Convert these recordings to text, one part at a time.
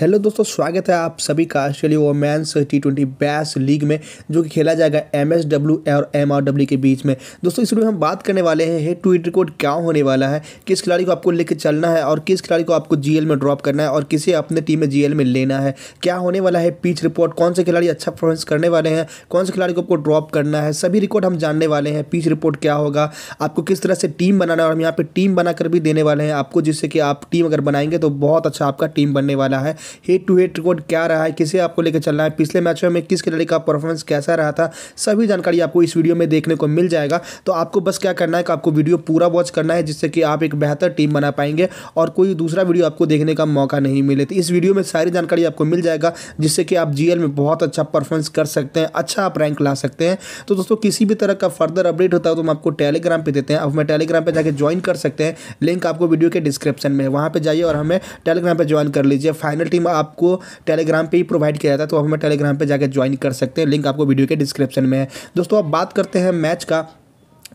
hello दोस्तों स्वागत है आप सभी का Australia women's T twenty Bash League में जो कि खेला जाएगा एम एस डब्ल्यू और एम आर डब्ल्यू के बीच में दोस्तों इस वीडियो में हम बात करने वाले हैं हेड टू हेड रिकॉर्ड क्या होने वाला है किस खिलाड़ी को आपको लेकर चलना है और किस खिलाड़ी को आपको जी में ड्रॉप करना है और किसे अपने टीम में जी में लेना है क्या होने वाला है पिच रिपोर्ट कौन से खिलाड़ी अच्छा परफॉर्मेंस करने वाले हैं कौन से खिलाड़ी को आपको ड्रॉप करना है सभी रिकॉर्ड हम जानने वाले हैं पिच रिपोर्ट क्या होगा आपको किस तरह से टीम बनाना है और हम यहाँ पर टीम बनाकर भी देने वाले हैं आपको जिससे कि आप टीम अगर बनाएंगे तो बहुत अच्छा आपका टीम बनने वाला है हेड टू हेड रिकॉर्ड क्या रहा है किसे आपको लेकर चलना है पिछले मैच में किस खिलाड़ी का परफॉर्मेंस कैसा रहा था सभी जानकारी आपको इस वीडियो में देखने को मिल जाएगा तो आपको बस क्या करना है कि आपको वीडियो पूरा वॉच करना है जिससे कि आप एक बेहतर टीम बना पाएंगे और कोई दूसरा वीडियो आपको देखने का मौका नहीं मिले तो इस वीडियो में सारी जानकारी आपको मिल जाएगा जिससे कि आप जी में बहुत अच्छा परफॉर्मेंस कर सकते हैं अच्छा आप रैंक ला सकते हैं तो दोस्तों किसी भी तरह का फर्दर अपडेट होता है तो हम आपको टेलीग्राम पर देते हैं अब हमें टेलीग्राम पर जाकर ज्वाइन कर सकते हैं लिंक आपको वीडियो के डिस्क्रिप्शन में वहाँ पर जाइए और हमें टेलीग्राम पर ज्वाइन कर लीजिए फाइनल टीम आपको टेलीग्राम पर ही प्रोवाइड किया जाता है तो आप हमें टेलीग्राम पर जाकर ज्वाइन कर सकते हैं लिंक आपको वीडियो के डिस्क्रिप्शन में है दोस्तों अब बात करते हैं मैच का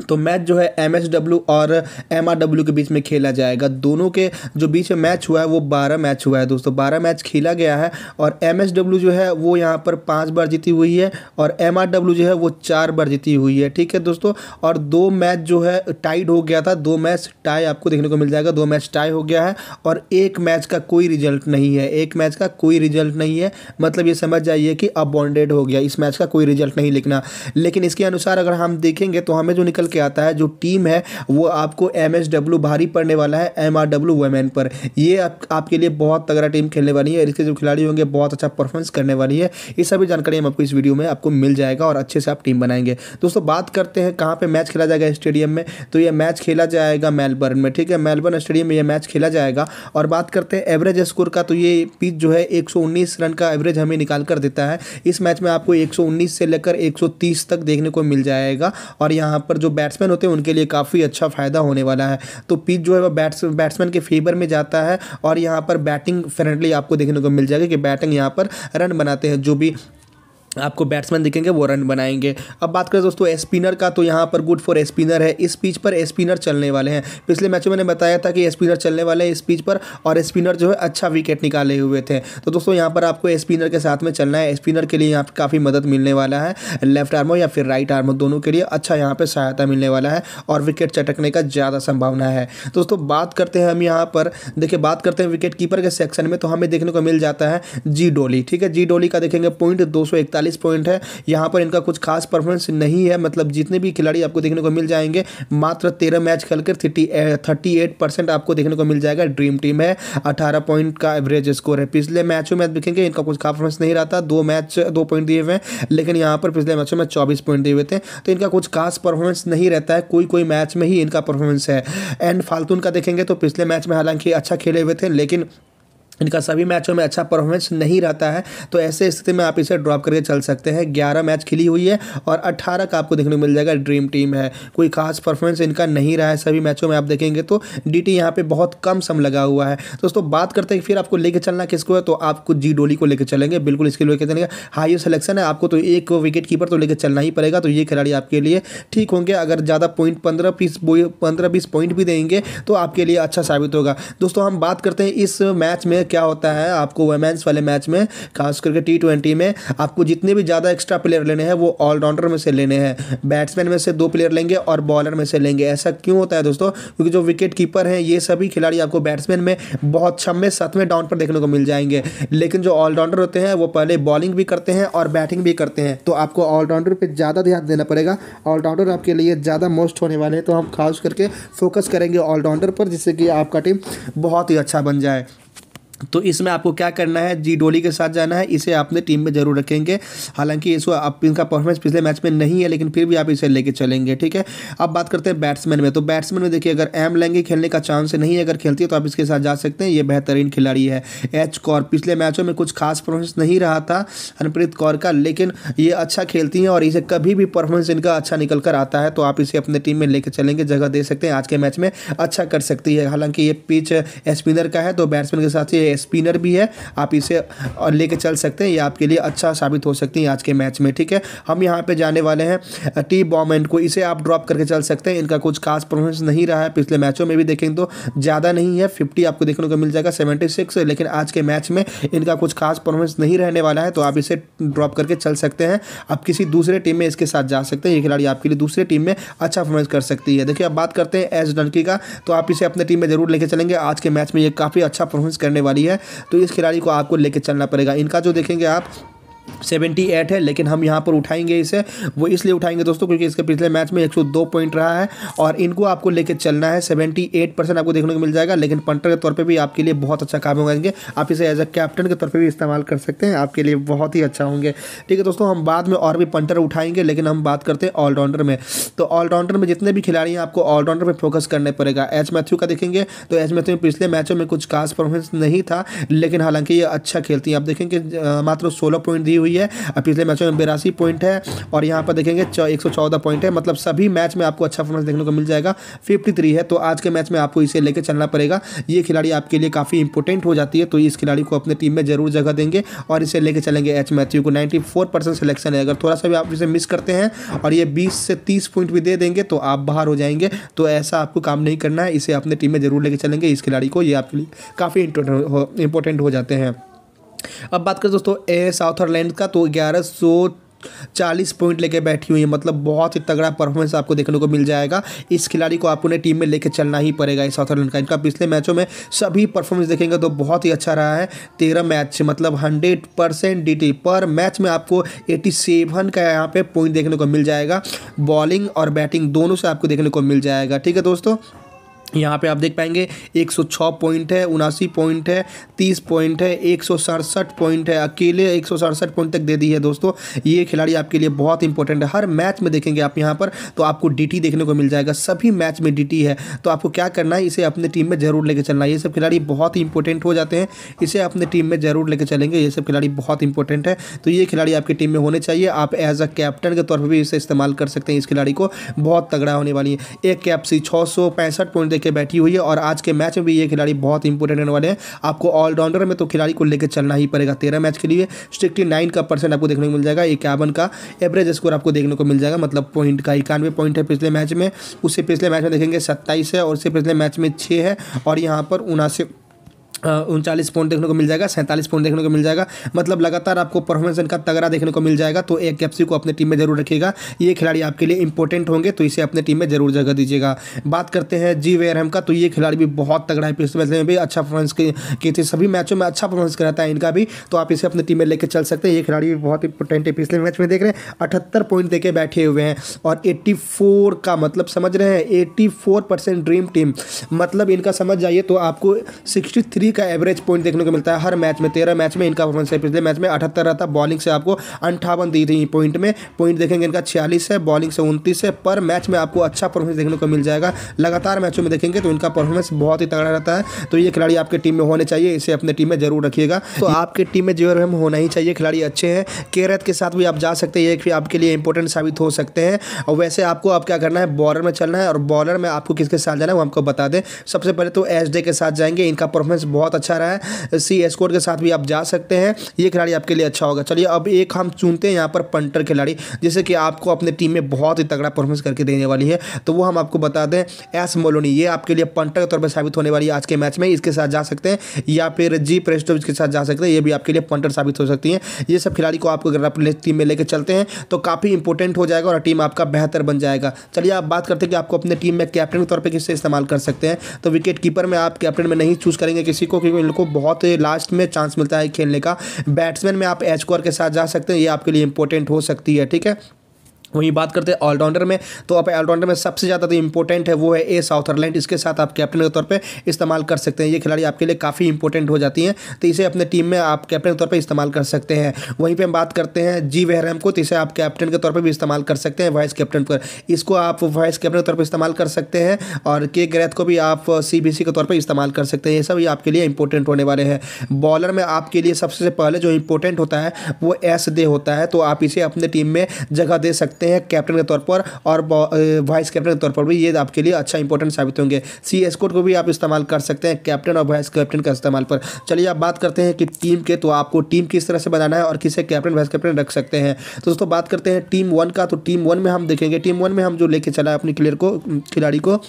तो मैच जो है एम और एम के बीच में खेला जाएगा दोनों के जो बीच में मैच हुआ है वो बारह मैच हुआ है दोस्तों बारह मैच खेला गया है और एम जो है वो यहाँ पर पाँच बार जीती हुई है और एम जो है वो चार बार जीती हुई है ठीक है दोस्तों और दो मैच जो है टाइड हो गया था दो मैच टाई आपको देखने को मिल जाएगा दो मैच टाई हो गया है और एक मैच का कोई रिजल्ट नहीं है एक मैच का कोई रिजल्ट नहीं है मतलब ये समझ जाइए कि अब हो गया इस मैच का कोई रिजल्ट नहीं लिखना लेकिन इसके अनुसार अगर हम देखेंगे तो हमें जो निकल निकल के आता है जो टीम है वो आपको एम भारी पड़ने वाला है एम आर डब्ल्यू वुमेन पर ये आप, आपके लिए बहुत तगड़ा टीम खेलने वाली है और इसके जो खिलाड़ी होंगे बहुत अच्छा परफॉर्मेंस करने वाली है ये सभी जानकारी हम आपको इस वीडियो में आपको मिल जाएगा और अच्छे से आप टीम बनाएंगे दोस्तों बात करते हैं कहाँ पर मैच खेला जाएगा स्टेडियम में तो यह मैच खेला जाएगा मेलबर्न में ठीक है मेलबर्न स्टेडियम में यह मैच खेला जाएगा और बात करते हैं एवरेज स्कोर का तो ये पिच जो है 119 रन का एवरेज हमें निकाल कर देता है इस मैच में आपको 119 से लेकर 130 तक देखने को मिल जाएगा और यहाँ पर जो बैट्समैन होते हैं उनके लिए काफ़ी अच्छा फ़ायदा होने वाला है तो पिच जो है वह बैट्स बैट्समैन के फेवर में जाता है और यहाँ पर बैटिंग फ्रेंडली आपको देखने को मिल जाएगा कि बैटिंग यहाँ पर रन बनाते हैं जो भी आपको बैट्समैन दिखेंगे वो रन बनाएंगे अब बात करें दोस्तों स्पिनर का तो यहाँ पर गुड फॉर स्पिनर है इस पिच पर स्पिनर चलने वाले हैं पिछले मैच में मैंने बताया था कि स्पिनर चलने वाले हैं इस पिच पर और स्पिनर जो है अच्छा विकेट निकाले हुए थे तो दोस्तों यहाँ पर आपको स्पिनर के साथ में चलना है स्पिनर के लिए यहाँ पर काफ़ी मदद मिलने वाला है लेफ्ट आर्म हो या फिर राइट आर्म हो दोनों के लिए अच्छा यहाँ पर सहायता मिलने वाला है और विकेट चटकने का ज़्यादा संभावना है दोस्तों बात करते हैं हम यहाँ पर देखिए बात करते हैं विकेट कीपर के सेक्शन में तो हमें देखने को मिल जाता है जी डोली ठीक है जी डोली का देखेंगे पॉइंट दो चालीस पॉइंट है यहाँ पर इनका कुछ खास परफॉर्मेंस नहीं है मतलब जितने भी खिलाड़ी आपको देखने को मिल जाएंगे मात्र तेरह मैच खेल कर थर्टी एट आपको देखने को मिल जाएगा ड्रीम टीम है अठारह पॉइंट का एवरेज स्कोर है पिछले मैचों में देखेंगे इनका कुछ खास परफॉर्मेंस नहीं रहा था दो मैच दो पॉइंट दिए हुए हैं लेकिन यहाँ पर पिछले मैचों में चौबीस पॉइंट दिए हुए थे तो इनका कुछ खास परफॉर्मेंस नहीं रहता है कोई कोई मैच में ही इनका परफॉर्मेंस है एंड फालतून का देखेंगे तो पिछले मैच में हालांकि अच्छा खेले हुए थे लेकिन इनका सभी मैचों में अच्छा परफॉर्मेंस नहीं रहता है तो ऐसे स्थिति में आप इसे ड्रॉप करके चल सकते हैं ग्यारह मैच खिली हुई है और अट्ठारह का आपको देखने को मिल जाएगा ड्रीम टीम है कोई खास परफॉर्मेंस इनका नहीं रहा है सभी मैचों में आप देखेंगे तो डी टी यहाँ पर बहुत कम सम लगा हुआ है दोस्तों बात करते हैं फिर आपको लेके चलना किसको है तो आपको जी डोली को लेकर चलेंगे बिल्कुल इसके लिए चलेंगे हाई सिलेक्शन है आपको तो एक विकेट कीपर तो लेकर चलना ही पड़ेगा तो ये खिलाड़ी आपके लिए ठीक होंगे अगर ज़्यादा पॉइंट पंद्रह बीस पंद्रह बीस पॉइंट भी देंगे तो आपके लिए अच्छा साबित होगा दोस्तों हम बात करते हैं इस मैच में क्या होता है आपको वेमेंस वाले मैच में खास करके टी ट्वेंटी में आपको जितने भी ज़्यादा एक्स्ट्रा प्लेयर लेने हैं वो ऑलराउंडर में से लेने हैं बैट्समैन में से दो प्लेयर लेंगे और बॉलर में से लेंगे ऐसा क्यों होता है दोस्तों क्योंकि जो विकेट कीपर हैं ये सभी खिलाड़ी आपको बैट्समैन में बहुत छम्बे सतवें डाउन पर देखने को मिल जाएंगे लेकिन जो ऑलराउंडर होते हैं वो पहले बॉलिंग भी करते हैं और बैटिंग भी करते हैं तो आपको ऑलराउंडर पर ज़्यादा ध्यान देना पड़ेगा ऑलराउंडर आपके लिए ज़्यादा मोस्ट होने वाले हैं तो हम खास करके फोकस करेंगे ऑलराउंडर पर जिससे कि आपका टीम बहुत ही अच्छा बन जाए तो इसमें आपको क्या करना है जी डोली के साथ जाना है इसे आपने टीम में जरूर रखेंगे हालांकि इसको आप इनका परफॉर्मेंस पिछले मैच में नहीं है लेकिन फिर भी आप इसे लेके चलेंगे ठीक है अब बात करते हैं बैट्समैन में तो बैट्समैन में देखिए अगर एम लेंगे खेलने का चांस नहीं है अगर खेलती है तो आप इसके साथ जा सकते हैं ये बेहतरीन खिलाड़ी है एच कौर पिछले मैचों में कुछ खास परफॉर्मेंस नहीं रहा था हरप्रीत कौर का लेकिन ये अच्छा खेलती हैं और इसे कभी भी परफॉर्मेंस इनका अच्छा निकल कर आता है तो आप इसे अपने टीम में लेकर चलेंगे जगह दे सकते हैं आज के मैच में अच्छा कर सकती है हालांकि ये पिच स्पिनर का है तो बैट्समैन के साथ ये स्पिनर भी है आप इसे लेके चल सकते हैं ये आपके लिए अच्छा साबित हो सकती है आज के मैच में ठीक है हम यहाँ पर जाने वाले हैं टी बॉमेंट को इसे आप ड्रॉप करके चल सकते हैं इनका कुछ खास परफॉर्मेंस नहीं रहा है पिछले मैचों में भी देखें तो ज़्यादा नहीं है फिफ्टी आपको देखने को मिल जाएगा सेवेंटी सिक्स लेकिन आज के मैच में इनका कुछ खास परफॉर्मेंस नहीं रहने वाला है तो आप इसे ड्रॉप करके चल सकते हैं आप किसी दूसरे टीम में इसके साथ जा सकते हैं ये खिलाड़ी आपके लिए दूसरे टीम में अच्छा परफॉर्मेंस कर सकती है देखिए अब बात करते हैं एज डनकी का तो आप इसे अपने टीम में जरूर लेके चलेंगे आज के मैच में ये काफ़ी अच्छा परफॉर्मेंस करने वाले वाली है तो इस खिलाड़ी को आपको लेके चलना पड़ेगा इनका जो देखेंगे आप सेवेंटी एट है लेकिन हम यहाँ पर उठाएंगे इसे वो इसलिए उठाएंगे दोस्तों क्योंकि इसके पिछले मैच में एक सौ दो पॉइंट रहा है और इनको आपको लेकर चलना है सेवेंटी एट परसेंट आपको देखने को मिल जाएगा लेकिन पंटर के तौर पे भी आपके लिए बहुत अच्छा काम होगा आप इसे एज अ कैप्टन के तौर पर भी इस्तेमाल कर सकते हैं आपके लिए बहुत ही अच्छा होंगे ठीक है दोस्तों हम बाद में और भी पंटर उठाएंगे लेकिन हम बात करते हैं ऑलराउंडर में तो ऑलराउंडर में जितने भी खिलाड़ी हैं आपको ऑलराउंडर पर फोकस करने पड़ेगा एच मैथ्यू का देखेंगे तो एच मैथ्यू पिछले मैचों में कुछ खास परफॉर्मेंस नहीं था लेकिन हालांकि ये अच्छा खेलती है आप देखेंगे मात्र सोलह पॉइंट दी हुई है पिछले मैचों में बिरासी पॉइंट है और यहाँ पर देखेंगे एक पॉइंट है मतलब सभी मैच में आपको अच्छा परफॉर्मेंस देखने को मिल जाएगा फिफ्टी है तो आज के मैच में आपको इसे लेकर चलना पड़ेगा ये खिलाड़ी आपके लिए काफ़ी इंपॉर्टेंट हो जाती है तो इस खिलाड़ी को अपने टीम में जरूर जगह देंगे और इसे लेकर चलेंगे एच मैथ्यू को 94 परसेंट सिलेक्शन है अगर थोड़ा सा भी आप इसे मिस करते हैं और ये बीस से तीस पॉइंट भी दे देंगे तो आप बाहर हो जाएंगे तो ऐसा आपको काम नहीं करना है इसे अपने टीम में जरूर लेकर चलेंगे इस खिलाड़ी को ये आपके लिए काफ़ी इंपॉर्टेंट हो जाते हैं अब बात करें दोस्तों ए साउथ साउथरलैंड का तो ग्यारह सौ चालीस पॉइंट लेके बैठी हुई है मतलब बहुत ही तगड़ा परफॉर्मेंस आपको देखने को मिल जाएगा इस खिलाड़ी को आपको टीम में लेके चलना ही पड़ेगा इस साउथ का इनका पिछले मैचों में सभी परफॉर्मेंस देखेंगे तो बहुत ही अच्छा रहा है तेरह मैच मतलब हंड्रेड परसेंट डी पर मैच में आपको एटी सेवन का यहाँ पर पॉइंट देखने को मिल जाएगा बॉलिंग और बैटिंग दोनों से आपको देखने को मिल जाएगा ठीक है दोस्तों यहाँ पे आप देख पाएंगे 106 पॉइंट है उनासी पॉइंट है 30 पॉइंट है एक पॉइंट है अकेले एक पॉइंट तक दे दी है दोस्तों ये खिलाड़ी आपके लिए बहुत इंपॉर्टेंट है हर मैच में देखेंगे आप यहाँ पर तो आपको डीटी देखने को मिल जाएगा सभी मैच में डीटी है तो आपको क्या करना है इसे अपने टीम में ज़रूर लेकर चलना है ये सब खिलाड़ी बहुत इंपॉर्टेंट हो जाते हैं इसे अपने टीम में ज़रूर लेकर चलेंगे ये सब खिलाड़ी बहुत इंपॉर्टेंट है तो ये खिलाड़ी आपकी टीम में होने चाहिए आप एज अ कैप्टन के तौर पर भी इसे इस्तेमाल कर सकते हैं इस खिलाड़ी को बहुत तगड़ा होने वाली है एक कैप्सी छः पॉइंट के बैठी हुई है और आज के मैच में भी ये खिलाड़ी बहुत इंपॉर्टेंट रहने वाले हैं आपको ऑलराउंडर में तो खिलाड़ी को लेकर चलना ही पड़ेगा तेरह मैच के लिए सिक्सटी नाइन का परसेंट आपको देखने को मिल जाएगा इक्यावन का एवरेज स्कोर आपको देखने को मिल जाएगा मतलब पॉइंट का इक्यानवे पॉइंट है पिछले मैच में उससे पिछले मैच में देखेंगे सत्ताईस है और उससे पिछले मैच में छः है और यहाँ पर उनासी उनचालीस पॉइंट देखने को मिल जाएगा सैंतालीस पॉइंट देखने को मिल जाएगा मतलब लगातार आपको परफॉर्मेंस इनका तगड़ा देखने को मिल जाएगा तो एक कैप्सी को अपने टीम में जरूर रखिएगा ये खिलाड़ी आपके लिए इंपॉर्टेंट होंगे तो इसे अपने टीम में जरूर जगह दीजिएगा बात करते हैं जी वेरहम का तो ये खिलाड़ी भी बहुत तगड़ा है पिछले मैच में भी अच्छा परफॉर्मेंस की थी सभी मैचों में अच्छा परफॉर्मेंस कराता है इनका भी तो आप इसे अपनी टीम में लेकर चल सकते हैं ये खिलाड़ी भी बहुत इंपॉर्टेंट है पिछले मैच में देख रहे हैं अठहत्तर पॉइंट देकर बैठे हुए हैं और एट्टी का मतलब समझ रहे हैं एट्टी ड्रीम टीम मतलब इनका समझ जाइए तो आपको सिक्सटी का एवरेज पॉइंट देखने को मिलता है हर मैच में तेरह मैच में इनका परफॉर्मेंस है पिछले मैच में अठहत्तर रहा था बॉलिंग से आपको अंठावन दी थी पॉइंट में पॉइंट देखेंगे इनका छियालीस है बॉलिंग से उनतीस है पर मैच में आपको अच्छा परफॉर्मेंस देखने को मिल जाएगा लगातार मैचों में देखेंगे तो इनका परफॉर्मेंस बहुत ही तगड़ा रहता है तो ये खिलाड़ी आपके टीम में होने चाहिए इसे अपने टीम में जरूर रखिएगा तो आपके टीम में जो होना ही चाहिए खिलाड़ी अच्छे हैं केरत के साथ भी आप जा सकते हैं ये भी आपके लिए इंपॉर्टेंट साबित हो सकते हैं और वैसे आपको आप क्या करना है बॉलर में चलना है और बॉलर में आपको किसके साथ जाना है वो हमको बता दें सबसे पहले तो एस के साथ जाएंगे इनका परफॉर्मेंस बहुत बहुत अच्छा रहा है सी स्कोर के साथ भी आप जा सकते हैं ये खिलाड़ी आपके लिए अच्छा होगा चलिए अब एक हम चुनते हैं यहाँ पर पंटर खिलाड़ी जैसे कि आपको अपने टीम में बहुत ही तगड़ा परफॉर्मेंस करके देने वाली है तो वो हम आपको बता दें एस मोलोनी ये आपके लिए पंटर के तौर पर साबित होने वाली है आज के मैच में इसके साथ जा सकते हैं या फिर जी प्रेस्टोविच के साथ जा सकते हैं ये भी आपके लिए पंटर साबित हो सकती है ये सब खिलाड़ी को आपको अगर अपने टीम में लेकर चलते हैं तो काफ़ी इंपॉर्टेंट हो जाएगा और टीम आपका बेहतर बन जाएगा चलिए आप बात करते हैं कि आपको अपने टीम में कैप्टन के तौर पर किससे इस्तेमाल कर सकते हैं तो विकेट कीपर में आप कैप्टन में नहीं चूज़ करेंगे किसी मेक्सिको क्योंकि इनको बहुत लास्ट में चांस मिलता है खेलने का बैट्समैन में आप एच के साथ जा सकते हैं ये आपके लिए इंपॉर्टेंट हो सकती है ठीक है वहीं बात करते हैं ऑलराउंडर में तो आप ऑलराउंडर में सबसे ज़्यादा जो इंपॉर्टेंट है वो है ए साउथरलैंड इसके साथ आप कैप्टन के तौर पे इस्तेमाल कर सकते हैं ये खिलाड़ी आपके लिए काफ़ी इंपॉर्टेंट हो जाती हैं तो इसे अपने टीम में आप कैप्टन के तौर पर इस्तेमाल कर सकते हैं वहीं पर हम बात करते हैं जी वहरम को तो इसे आप कैप्टन के तौर पर भी इस्तेमाल कर सकते हैं वाइस कैप्टन पर इसको आप वाइस कैप्टन के तौर पर इस्तेमाल कर सकते हैं और के ग्रैथ को भी आप सी के तौर पर इस्तेमाल कर सकते हैं ये सब आपके लिए इंपॉर्टेंट होने वाले हैं बॉलर में आपके लिए सबसे पहले जो इंपॉर्टेंट होता है वो एस दे होता है तो आप इसे अपने टीम में जगह दे सकते सकते हैं कैप्टन के तौर पर और वाइस कैप्टन के तौर पर भी ये आपके लिए अच्छा इंपॉर्टेंट साबित होंगे सी एस को भी आप इस्तेमाल कर सकते हैं कैप्टन और वाइस कैप्टन का इस्तेमाल पर चलिए आप बात करते हैं कि टीम के तो आपको टीम किस तरह से बनाना है और किसे कैप्टन वाइस कैप्टन रख सकते हैं तो दोस्तों बात करते हैं टीम वन का तो टीम वन में हम देखेंगे टीम वन में हम जो लेके चला है अपने प्लेयर को खिलाड़ी को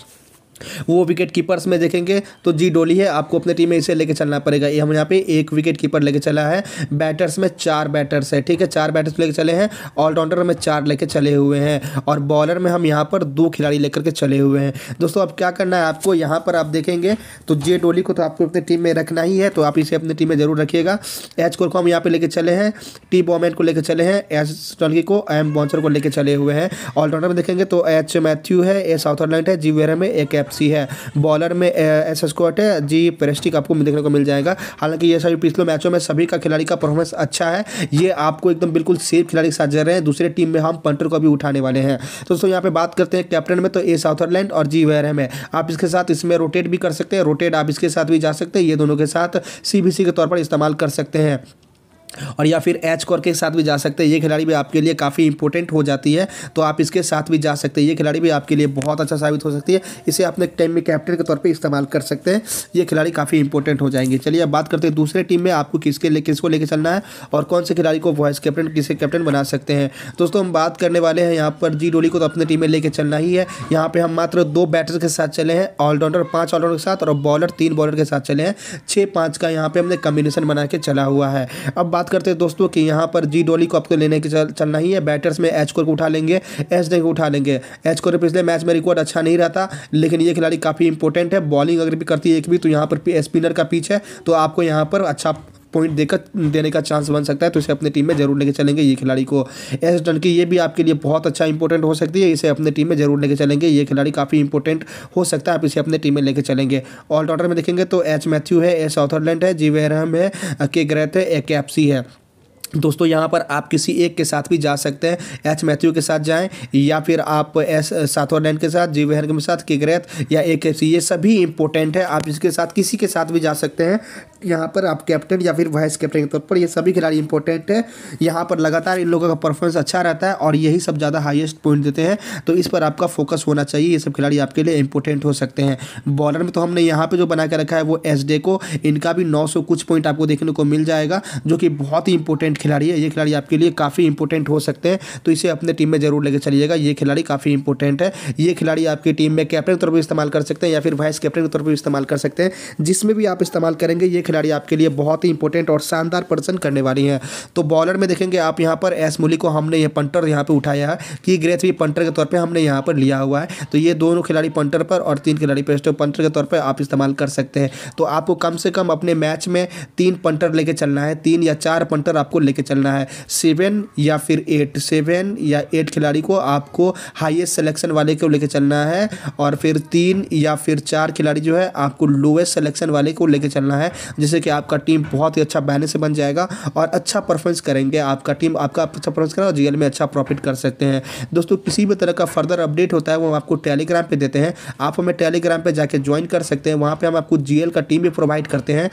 वो विकेट कीपर्स में देखेंगे तो जी डोली है आपको अपने टीम में इसे लेके चलना पड़ेगा ये हम यहाँ पे एक विकेट कीपर लेके चला है बैटर्स में चार बैटर्स है ठीक है चार बैटर्स लेके चले हैं ऑलराउंडर में चार लेके चले हुए हैं और बॉलर में हम यहाँ पर दो खिलाड़ी लेकर के चले हुए हैं दोस्तों अब क्या करना है आपको यहाँ पर आप देखेंगे तो जे डोली को तो आपको अपनी टीम में रखना ही है तो आप इसे अपनी टीम में ज़रूर रखिएगा एच कोर को हम यहाँ पर लेके चले हैं टी बॉमेन को लेकर चले हैं एच टी को एम बॉन्सर को लेकर चले हुए हैं ऑलराउंडर में देखेंगे तो एच मैथ्यू है ए साउथ आर्लैंड है जी वेरम है ए एफसी है बॉलर में एस स्कॉट है जी प्रेस्टिक आपको देखने को मिल जाएगा हालांकि ये सभी पिछले मैचों में सभी का खिलाड़ी का परफॉर्मेंस अच्छा है ये आपको एकदम बिल्कुल सेफ खिलाड़ी के साथ जा रहे हैं दूसरे टीम में हम पंटर को भी उठाने वाले हैं तो दोस्तों यहाँ पर बात करते हैं कैप्टन में तो ए साउथरलैंड और जी वेर में आप इसके साथ इसमें रोटेट भी कर सकते हैं रोटेट आप इसके साथ भी जा सकते हैं ये दोनों के साथ सी के तौर पर इस्तेमाल कर सकते हैं और या फिर एच कोर के साथ भी जा सकते हैं ये खिलाड़ी भी आपके लिए काफ़ी इंपॉर्टेंट हो जाती है तो आप इसके साथ भी जा सकते हैं ये खिलाड़ी भी आपके लिए बहुत अच्छा साबित हो सकती है इसे अपने टीम में कैप्टन के तौर पर इस्तेमाल कर सकते हैं ये खिलाड़ी काफ़ी इंपॉर्टेंट हो जाएंगे चलिए अब बात करते हैं दूसरे टीम में आपको किसके लिए किसको लेकर चलना है और कौन से खिलाड़ी को वाइस कैप्टन किसे कैप्टन बना सकते हैं दोस्तों हम बात करने वाले हैं यहाँ पर जी डोली को तो अपने टीम में लेकर चलना ही है यहाँ पर हम मात्र दो बैटर के साथ चले हैं ऑलराउंडर पाँच ऑलराउंडर के साथ और बॉलर तीन बॉलर के साथ चले हैं छः पाँच का यहाँ पर हमने कम्बिनेशन बना के चला हुआ है अब बात बात करते हैं दोस्तों कि यहाँ पर जी डोली को आपको लेने के चल, चलना ही है बैटर्स में एच कोर को उठा लेंगे एच डे को उठा लेंगे एच कोर पिछले मैच में रिकॉर्ड अच्छा नहीं रहता लेकिन ये खिलाड़ी काफ़ी इंपॉर्टेंट है बॉलिंग अगर भी करती है एक भी तो यहाँ पर स्पिनर का पिच है तो आपको यहाँ पर अच्छा पॉइंट देकर देने का चांस बन सकता है तो इसे अपनी टीम में जरूर लेके चलेंगे ये खिलाड़ी को एस डन की ये भी आपके लिए बहुत अच्छा इंपॉर्टेंट हो सकती है इसे अपने टीम में जरूर लेके चलेंगे ये खिलाड़ी काफ़ी इंपॉर्टेंट हो सकता है आप इसे अपने टीम में लेके चलेंगे ऑलराउंडर में देखेंगे तो एच मैथ्यू है ए साउथरलैंड है जी वेरहम है के ग्रैथ है ए कैप्सी है दोस्तों यहाँ पर आप किसी एक के साथ भी जा सकते हैं एच मैथ्यू के साथ जाएं या फिर आप एस नैन के साथ जी वेहर के साथ किगरेथ या ए के सी ये सभी इंपॉर्टेंट है आप इसके साथ किसी के साथ भी जा सकते हैं यहाँ पर आप कैप्टन या फिर वाइस कैप्टन के तौर पर ये सभी खिलाड़ी इंपॉर्टेंट है यहाँ पर लगातार इन लोगों का परफॉर्मेंस अच्छा रहता है और यही सब ज़्यादा हाइएस्ट पॉइंट देते हैं तो इस पर आपका फोकस होना चाहिए ये सब खिलाड़ी आपके लिए इंपॉर्टेंट हो सकते हैं बॉलर में तो हमने यहाँ पर जो बना के रखा है वो एस को इनका भी नौ कुछ पॉइंट आपको देखने को मिल जाएगा जो कि बहुत ही इंपॉर्टेंट खिलाड़ी है ये खिलाड़ी आपके लिए काफ़ी इंपॉर्टेंट हो सकते हैं तो इसे अपने टीम में जरूर लेकर चलिएगा ये खिलाड़ी काफ़ी इंपॉर्टेंट है ये खिलाड़ी आपकी टीम में कैप्टन के तौर पर इस्तेमाल कर सकते हैं या फिर वाइस कैप्टन के तौर पर इस्तेमाल कर सकते हैं जिसमें भी आप इस्तेमाल करेंगे ये खिलाड़ी आपके लिए बहुत ही इंपॉर्टेंट और शानदार प्रदर्शन करने वाली हैं तो बॉलर में देखेंगे आप यहाँ पर एस मुली को हमने ये पंटर यहाँ पर उठाया है कि ग्रेथ भी पंटर के तौर पर हमने यहाँ पर लिया हुआ है तो ये दोनों खिलाड़ी पंटर पर और तीन खिलाड़ी पेस्ट पंटर के तौर पर आप इस्तेमाल कर सकते हैं तो आपको कम से कम अपने मैच में तीन पंटर लेके चलना है तीन या चार पंटर आपको लेके लेके चलना है सेवन या फिर एट सेवन या एट खिलाड़ी को आपको हाईएस्ट सिलेक्शन वाले को लेके चलना है और फिर तीन या फिर चार खिलाड़ी जो है आपको लोएस्ट सिलेक्शन वाले को लेके चलना है जिससे कि आपका टीम बहुत ही अच्छा बैनर से बन जाएगा और अच्छा परफॉर्मेंस करेंगे आपका टीम आपका अच्छा परफॉर्मेंस करेगा और जीएल में अच्छा प्रॉफिट कर सकते हैं दोस्तों किसी भी तरह का फर्दर अपडेट होता है वो हम आपको टेलीग्राम पर देते हैं आप हमें टेलीग्राम पर जाके ज्वाइन कर सकते हैं वहाँ पर हम आपको जीएल का टीम भी प्रोवाइड करते हैं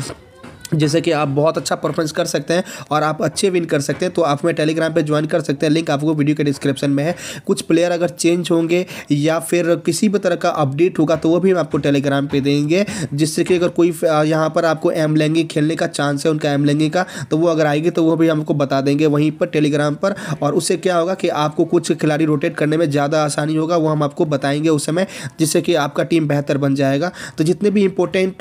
जैसे कि आप बहुत अच्छा परफॉर्मेंस कर सकते हैं और आप अच्छे विन कर सकते हैं तो आप हमें टेलीग्राम पे ज्वाइन कर सकते हैं लिंक आपको वीडियो के डिस्क्रिप्शन में है कुछ प्लेयर अगर चेंज होंगे या फिर किसी भी तरह का अपडेट होगा तो वो भी हम आपको टेलीग्राम पे देंगे जिससे कि अगर कोई यहाँ पर आपको एम लेंगी खेलने का चांस है उनका एम लेंगी का तो वो अगर आएगी तो वो भी हमको बता देंगे वहीं पर टेलीग्राम पर और उससे क्या होगा कि आपको कुछ खिलाड़ी रोटेट करने में ज़्यादा आसानी होगा वो हम आपको बताएंगे उस समय जिससे कि आपका टीम बेहतर बन जाएगा तो जितने भी इंपॉर्टेंट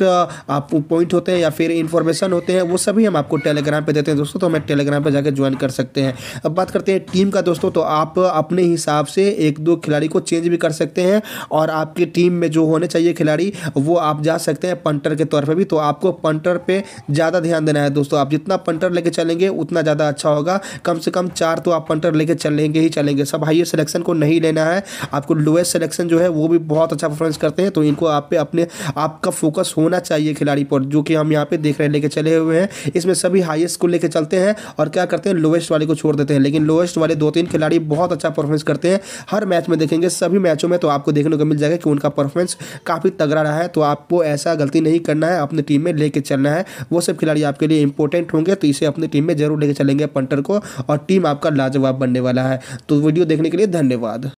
पॉइंट होते हैं या फिर इन्फॉर्मेशन सेशन होते हैं वो सभी हम आपको टेलीग्राम पर देते हैं दोस्तों तो हमें टेलीग्राम पर जाकर ज्वाइन कर सकते हैं अब बात करते हैं टीम का दोस्तों तो आप अपने हिसाब से एक दो खिलाड़ी को चेंज भी कर सकते हैं और आपकी टीम में जो होने चाहिए खिलाड़ी वो आप जा सकते हैं पंटर के तौर पर भी तो आपको पंटर पर ज़्यादा ध्यान देना है दोस्तों आप जितना पंटर लेके चलेंगे उतना ज़्यादा अच्छा होगा कम से कम चार तो आप पंटर लेके चलेंगे ही चलेंगे सब हाइय सिलेक्शन को नहीं लेना है आपको लोएस्ट सिलेक्शन जो है वो भी बहुत अच्छा परफॉर्मेंस करते हैं तो इनको आप पे अपने आपका फोकस होना चाहिए खिलाड़ी पर जो कि हम यहाँ पे देख रहे हैं लेके चले हुए हैं इसमें सभी हाईएस्ट को लेकर चलते हैं और क्या करते हैं लोएस्ट वाले को छोड़ देते हैं लेकिन लोएस्ट वाले दो तीन खिलाड़ी बहुत अच्छा परफॉर्मेंस करते हैं हर मैच में देखेंगे सभी मैचों में तो आपको देखने को मिल जाएगा कि उनका परफॉर्मेंस काफ़ी तगड़ा रहा है तो आपको ऐसा गलती नहीं करना है अपनी टीम में लेके चलना है वो सब खिलाड़ी आपके लिए इंपॉर्टेंट होंगे तो इसे अपनी टीम में जरूर लेके चलेंगे पंटर को और टीम आपका लाजवाब बनने वाला है तो वीडियो देखने के लिए धन्यवाद